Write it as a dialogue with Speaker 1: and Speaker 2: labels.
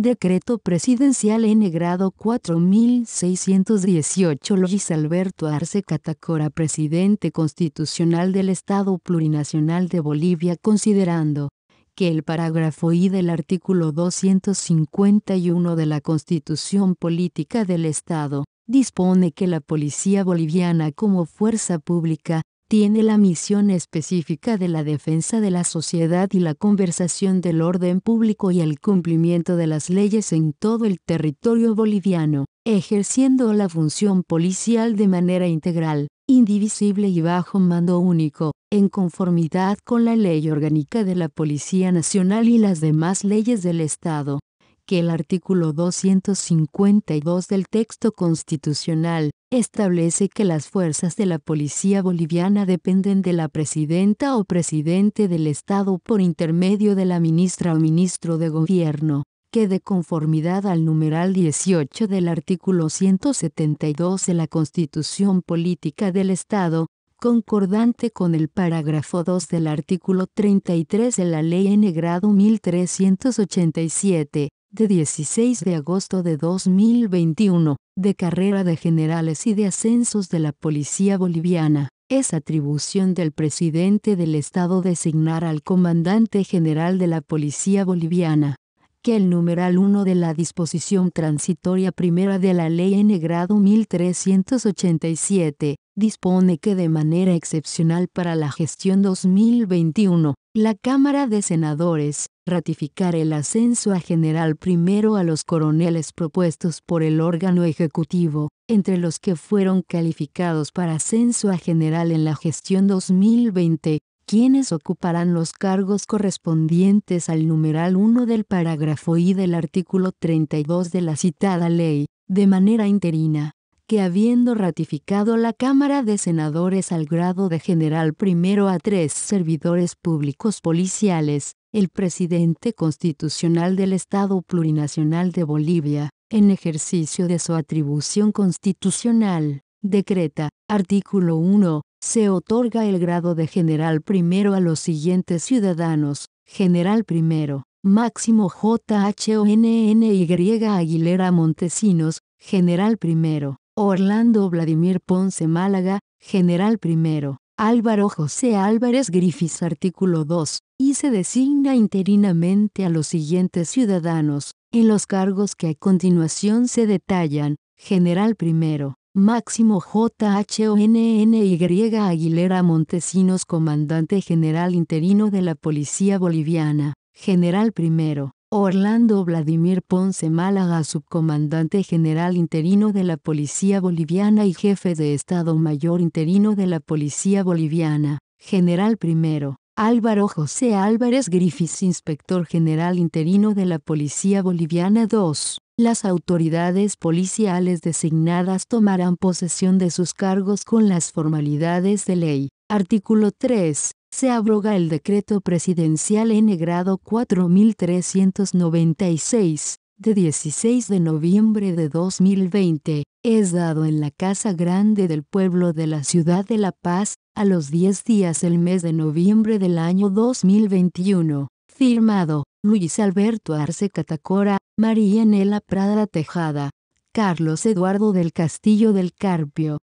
Speaker 1: Decreto Presidencial N grado 4618 Luis Alberto Arce Catacora Presidente Constitucional del Estado Plurinacional de Bolivia considerando que el parágrafo I del artículo 251 de la Constitución Política del Estado dispone que la Policía Boliviana como fuerza pública tiene la misión específica de la defensa de la sociedad y la conversación del orden público y el cumplimiento de las leyes en todo el territorio boliviano, ejerciendo la función policial de manera integral, indivisible y bajo mando único, en conformidad con la ley orgánica de la Policía Nacional y las demás leyes del Estado que el artículo 252 del texto constitucional establece que las fuerzas de la policía boliviana dependen de la presidenta o presidente del Estado por intermedio de la ministra o ministro de gobierno que de conformidad al numeral 18 del artículo 172 de la Constitución Política del Estado, concordante con el párrafo 2 del artículo 33 de la Ley N grado 1387, de 16 de agosto de 2021, de carrera de generales y de ascensos de la Policía Boliviana. Es atribución del presidente del Estado designar al comandante general de la Policía Boliviana, que el numeral 1 de la disposición transitoria primera de la Ley N grado 1387, dispone que de manera excepcional para la gestión 2021, la Cámara de Senadores, ratificar el ascenso a general primero a los coroneles propuestos por el órgano ejecutivo, entre los que fueron calificados para ascenso a general en la gestión 2020, quienes ocuparán los cargos correspondientes al numeral 1 del parágrafo y del artículo 32 de la citada ley, de manera interina que habiendo ratificado la Cámara de Senadores al grado de general primero a tres servidores públicos policiales, el presidente constitucional del Estado Plurinacional de Bolivia, en ejercicio de su atribución constitucional, decreta, artículo 1, se otorga el grado de general primero a los siguientes ciudadanos, general primero, Máximo Y. Aguilera Montesinos, general primero, Orlando Vladimir Ponce Málaga, general primero, Álvaro José Álvarez Griffiths artículo 2, y se designa interinamente a los siguientes ciudadanos, en los cargos que a continuación se detallan, general primero, Máximo J. H. O. N. Y. Aguilera Montesinos comandante general interino de la Policía Boliviana, general primero, Orlando Vladimir Ponce Málaga, subcomandante general interino de la Policía Boliviana y jefe de Estado Mayor interino de la Policía Boliviana, general primero. Álvaro José Álvarez Griffiths, inspector general interino de la Policía Boliviana 2. Las autoridades policiales designadas tomarán posesión de sus cargos con las formalidades de ley. Artículo 3 se abroga el decreto presidencial N grado 4396 de 16 de noviembre de 2020, es dado en la Casa Grande del Pueblo de la Ciudad de La Paz, a los 10 días del mes de noviembre del año 2021. Firmado, Luis Alberto Arce Catacora, María Nela Prada Tejada, Carlos Eduardo del Castillo del Carpio,